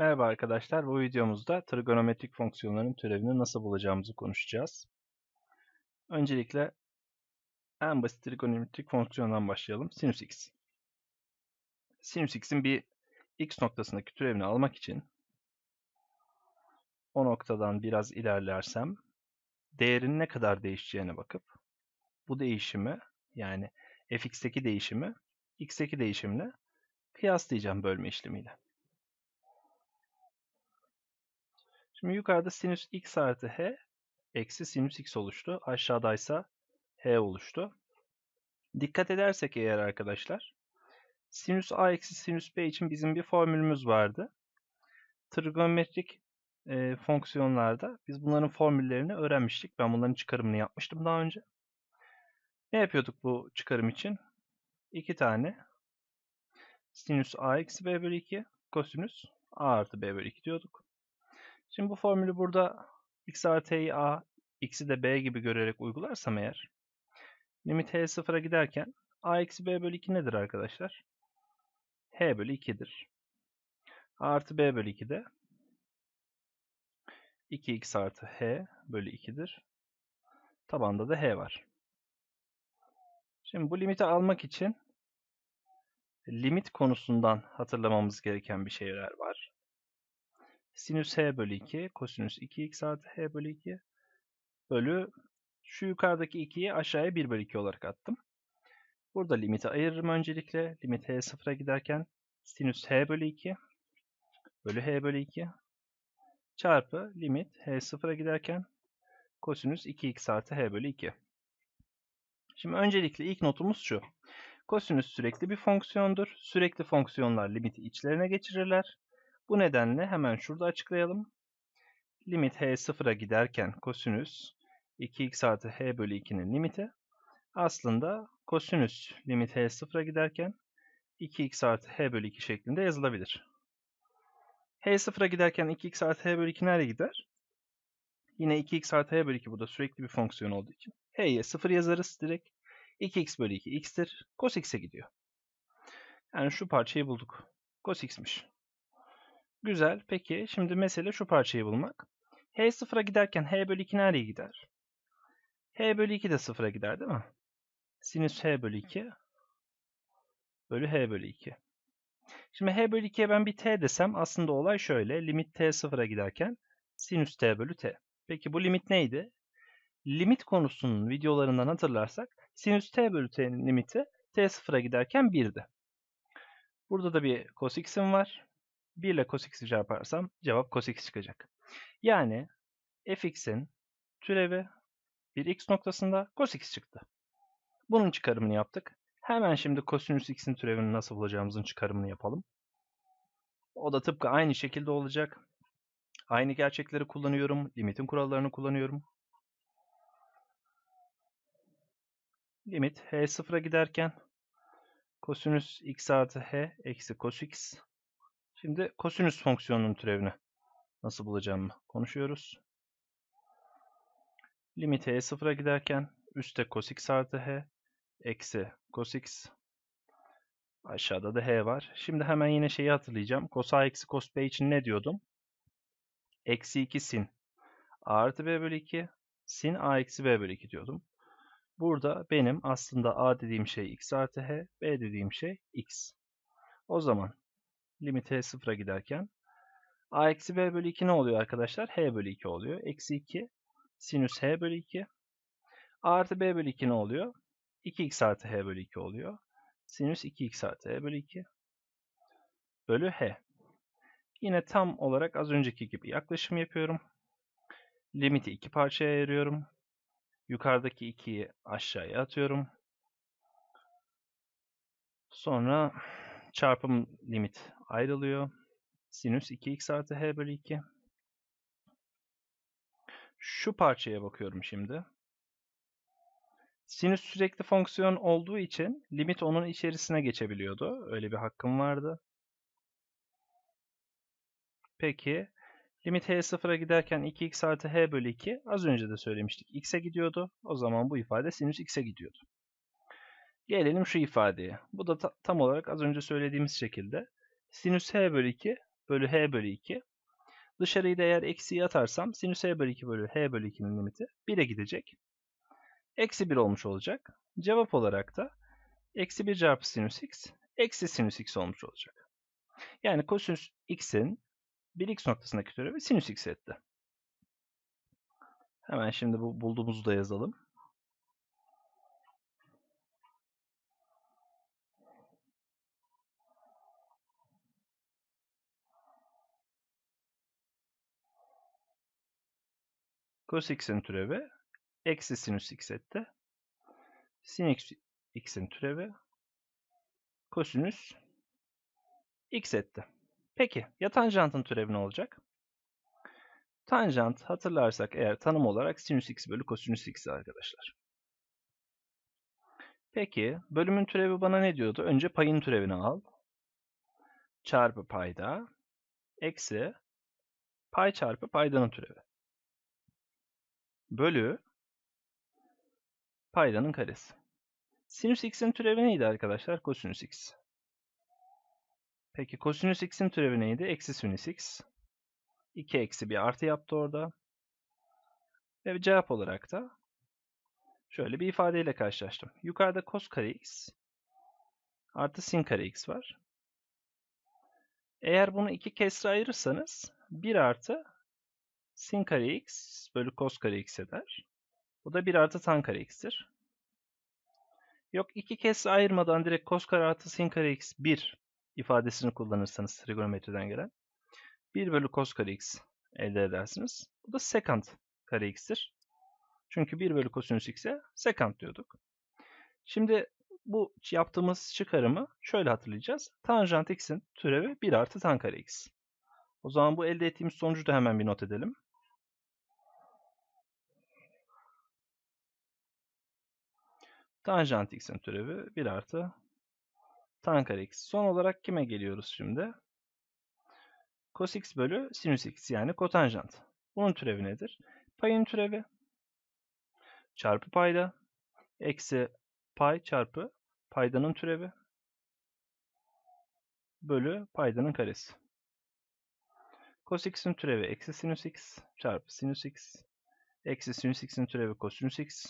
Merhaba arkadaşlar, bu videomuzda trigonometrik fonksiyonların türevini nasıl bulacağımızı konuşacağız. Öncelikle en basit trigonometrik fonksiyondan başlayalım. Sinüs x. Sinüs x'in bir x noktasındaki türevini almak için o noktadan biraz ilerlersem değerin ne kadar değişeceğine bakıp bu değişimi yani fx'teki değişimi x'teki değişimle kıyaslayacağım bölme işlemiyle. Şimdi yukarıda sinüs x artı h eksi sinüs x oluştu. Aşağıdaysa h oluştu. Dikkat edersek eğer arkadaşlar sinüs a eksi sinüs b için bizim bir formülümüz vardı. Trigonometrik e, fonksiyonlarda biz bunların formüllerini öğrenmiştik. Ben bunların çıkarımını yapmıştım daha önce. Ne yapıyorduk bu çıkarım için? İki tane sinüs a eksi b bölü 2 kosinüs a artı b bölü 2 diyorduk. Şimdi bu formülü burada x artı a, x'i de b gibi görerek uygularsam eğer limit h sıfıra giderken a eksi b bölü 2 nedir arkadaşlar? h bölü 2'dir. a artı b bölü 2 de 2x artı h bölü 2'dir. Tabanda da h var. Şimdi bu limiti almak için limit konusundan hatırlamamız gereken bir şeyler var sinüs h bölü 2 kosinüs 2x artı h bölü 2 bölü şu yukarıdaki 2'yi aşağıya 1 bölü 2 olarak attım. Burada limiti ayırırım öncelikle. Limit h sıfıra giderken sinüs h bölü 2 bölü h bölü 2 çarpı limit h sıfıra giderken kosinüs 2x artı h bölü 2. Şimdi öncelikle ilk notumuz şu. Kosinüs sürekli bir fonksiyondur. Sürekli fonksiyonlar limiti içlerine geçirirler. Bu nedenle hemen şurada açıklayalım. Limit h sıfıra giderken kosinüs 2x artı h bölü 2'nin limiti aslında kosinüs limit h sıfıra giderken 2x artı h bölü 2 şeklinde yazılabilir. h sıfıra giderken 2x artı h bölü 2 nereye gider? Yine 2x artı h bölü 2 burada sürekli bir fonksiyon olduğu için. h'ye 0 yazarız direkt. 2x bölü 2 x'tir. Cos x'e gidiyor. Yani şu parçayı bulduk. Cos x'miş. Güzel. Peki şimdi mesele şu parçayı bulmak. H sıfıra giderken H bölü 2 nereye gider? H bölü 2 de sıfıra gider değil mi? Sinüs H bölü 2 bölü H bölü 2. Şimdi H bölü 2'ye ben bir T desem aslında olay şöyle. Limit T sıfıra giderken sinüs T bölü T. Peki bu limit neydi? Limit konusunun videolarından hatırlarsak sinüs T bölü T'nin limiti T sıfıra giderken 1'di. Burada da bir cos x'im var. 1 ile cosx'i çarparsam cevap x çıkacak. Yani fx'in türevi bir x noktasında x çıktı. Bunun çıkarımını yaptık. Hemen şimdi kosinüs x'in türevini nasıl bulacağımızın çıkarımını yapalım. O da tıpkı aynı şekilde olacak. Aynı gerçekleri kullanıyorum. Limitin kurallarını kullanıyorum. Limit h sıfıra giderken kosinüs x artı h eksi cos x Şimdi kosinüs fonksiyonunun türevini nasıl bulacağımı konuşuyoruz. Limit e sıfıra giderken üstte x artı h eksi x, aşağıda da h var. Şimdi hemen yine şeyi hatırlayacağım. Cos a eksi cos b için ne diyordum? Eksi 2 sin a artı b bölü 2 sin a eksi b bölü 2 diyordum. Burada benim aslında a dediğim şey x artı h, b dediğim şey x. O zaman limite sıfıra giderken a eksi b bölü 2 ne oluyor arkadaşlar? h bölü 2 oluyor. Eksi 2 sinüs h bölü 2. a artı b bölü 2 ne oluyor? 2x artı h bölü 2 oluyor. Sinüs 2x artı h bölü 2 bölü h. Yine tam olarak az önceki gibi yaklaşım yapıyorum. Limiti iki parçaya ayırıyorum. Yukarıdaki 2'yi aşağıya atıyorum. Sonra çarpım limit ayrılıyor. Sinüs 2x artı h bölü 2. Şu parçaya bakıyorum şimdi. Sinüs sürekli fonksiyon olduğu için limit onun içerisine geçebiliyordu. Öyle bir hakkım vardı. Peki limit h sıfıra giderken 2x artı h bölü 2 az önce de söylemiştik x'e gidiyordu. O zaman bu ifade sinüs x'e gidiyordu. Gelelim şu ifadeye. Bu da ta tam olarak az önce söylediğimiz şekilde sinüs h bölü 2 bölü h bölü 2. Dışarıyı da eğer eksiye atarsam sinüs h bölü 2 bölü h bölü 2'nin limiti 1'e gidecek. Eksi 1 olmuş olacak. Cevap olarak da eksi 1 çarpı sinüs x eksi sinüs x olmuş olacak. Yani kosinüs x'in 1x noktasındaki türevi sinüs x etti. Hemen şimdi bu bulduğumuzu da yazalım. Cos x'in türevi eksi sinüs x etti. Sin x'in türevi kosinüs x etti. Peki ya tanjantın türevi ne olacak? Tanjant hatırlarsak eğer tanım olarak sinüs x bölü kosinüs x arkadaşlar. Peki bölümün türevi bana ne diyordu? Önce payın türevini al. Çarpı payda eksi pay çarpı paydanın türevi bölü paydanın karesi. Sinüs x'in türevi neydi arkadaşlar? Kosinüs x. Peki kosinüs x'in türevi neydi? Eksi sinüs x. 2 eksi bir artı yaptı orada. Ve cevap olarak da şöyle bir ifadeyle karşılaştım. Yukarıda kos kare x artı sin kare x var. Eğer bunu iki kesre ayırırsanız 1 artı sin kare x bölü cos kare x eder. Bu da 1 artı tan kare x'tir. Yok iki kez ayırmadan direkt cos kare artı sin kare x 1 ifadesini kullanırsanız trigonometriden gelen 1 bölü cos kare x elde edersiniz. Bu da sekant kare x'tir. Çünkü 1 bölü kosinüs x'e sekant diyorduk. Şimdi bu yaptığımız çıkarımı şöyle hatırlayacağız. Tanjant x'in türevi 1 artı tan kare x. O zaman bu elde ettiğimiz sonucu da hemen bir not edelim. Tanjant x'in türevi 1 artı tan kare x. Son olarak kime geliyoruz şimdi? Cos x bölü sinüs x yani kotanjant. Bunun türevi nedir? Payın türevi çarpı payda eksi pay çarpı paydanın türevi bölü paydanın karesi. Cos x'in türevi eksi sinüs x çarpı sinüs x eksi sinüs x'in türevi kosinüs x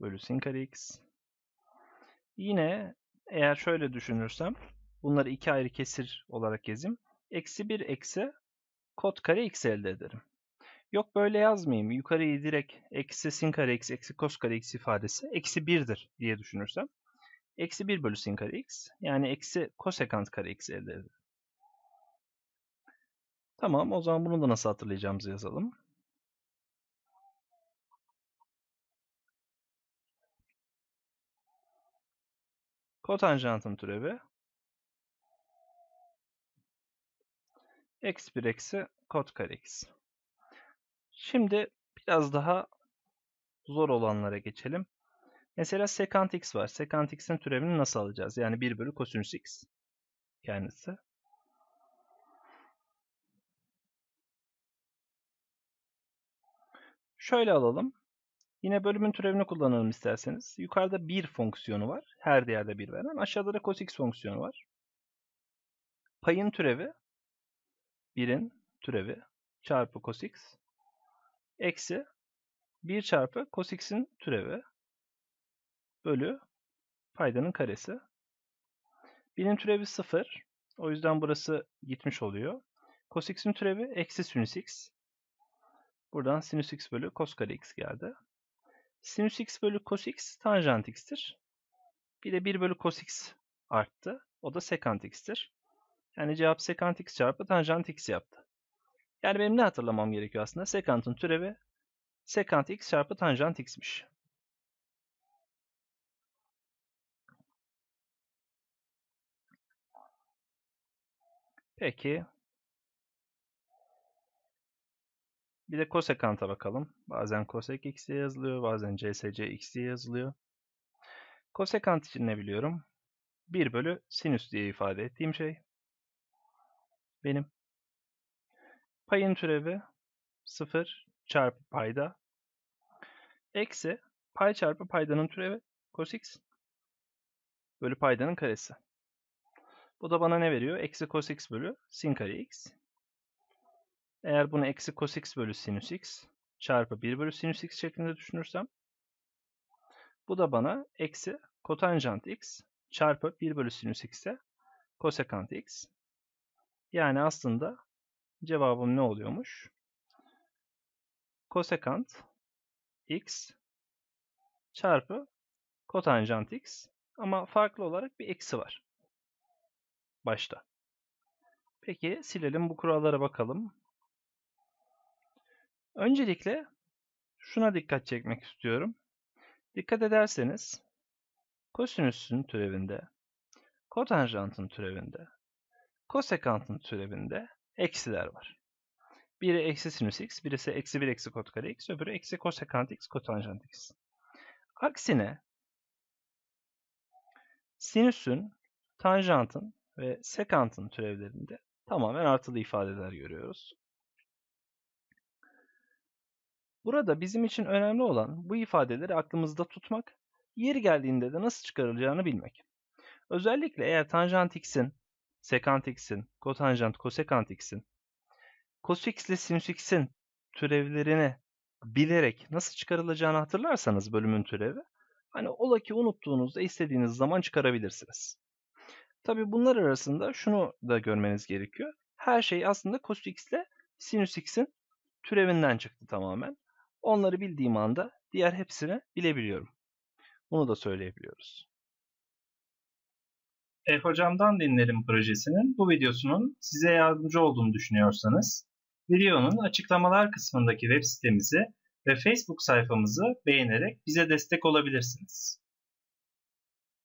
bölü sin kare x. Yine eğer şöyle düşünürsem bunları iki ayrı kesir olarak yazayım. Eksi 1 eksi kot kare x elde ederim. Yok böyle yazmayayım. Yukarıyı direkt eksi sin kare x eksi kos kare x ifadesi eksi 1'dir diye düşünürsem. Eksi 1 bölü sin kare x yani eksi kosekant kare x elde ederim. Tamam o zaman bunu da nasıl hatırlayacağımızı yazalım. Kotanjantın türevi x1 eksi kot kare x. Şimdi biraz daha zor olanlara geçelim. Mesela sekant x var. Sekant x'in türevini nasıl alacağız? Yani 1 bölü kosinüs x kendisi. Şöyle alalım. Yine bölümün türevini kullanalım isterseniz. Yukarıda bir fonksiyonu var. Her değerde bir veren. Aşağıda da cos x fonksiyonu var. Payın türevi 1'in türevi çarpı cos x eksi 1 çarpı cos x'in türevi bölü paydanın karesi. 1'in türevi 0. O yüzden burası gitmiş oluyor. Cos x'in türevi eksi sinüs x. Buradan sinüs x bölü cos kare x geldi. Sinüs x bölü cos x tanjant x'tir. Bir de 1 bölü cos x arttı. O da sekant x'tir. Yani cevap sekant x çarpı tanjant x yaptı. Yani benim ne hatırlamam gerekiyor aslında? Sekantın türevi sekant x çarpı tanjant x'miş. Peki Bir de kosekanta bakalım. Bazen kosek x diye yazılıyor, bazen csc x diye yazılıyor. Kosekant için ne biliyorum? 1 bölü sinüs diye ifade ettiğim şey benim. Payın türevi 0 çarpı payda eksi pay çarpı paydanın türevi cos x bölü paydanın karesi. Bu da bana ne veriyor? Eksi cos x bölü sin kare x eğer bunu eksi cos x bölü sinüs x çarpı 1 bölü sinüs x şeklinde düşünürsem bu da bana eksi kotanjant x çarpı 1 bölü sinüs x'e kosekant x. Yani aslında cevabım ne oluyormuş? Kosekant x çarpı kotanjant x ama farklı olarak bir eksi var. Başta. Peki silelim bu kurallara bakalım. Öncelikle şuna dikkat çekmek istiyorum. Dikkat ederseniz kosinüsün türevinde, kotanjantın türevinde, kosekantın türevinde eksiler var. Biri eksi sinüs x, birisi eksi 1 eksi kot kare x, öbürü eksi kosekant x, kotanjant x. Aksine sinüsün, tanjantın ve sekantın türevlerinde tamamen artılı ifadeler görüyoruz. Burada bizim için önemli olan bu ifadeleri aklımızda tutmak, yeri geldiğinde de nasıl çıkarılacağını bilmek. Özellikle eğer tanjant x'in, sekant x'in, kotanjant, kosekant x'in, x ile sin x'in türevlerini bilerek nasıl çıkarılacağını hatırlarsanız bölümün türevi, hani ola ki unuttuğunuzda istediğiniz zaman çıkarabilirsiniz. Tabi bunlar arasında şunu da görmeniz gerekiyor. Her şey aslında cos x ile sin x'in türevinden çıktı tamamen. Onları bildiğim anda diğer hepsini bilebiliyorum. Bunu da söyleyebiliyoruz. F Hocam'dan dinlerim projesinin bu videosunun size yardımcı olduğunu düşünüyorsanız videonun açıklamalar kısmındaki web sitemizi ve Facebook sayfamızı beğenerek bize destek olabilirsiniz.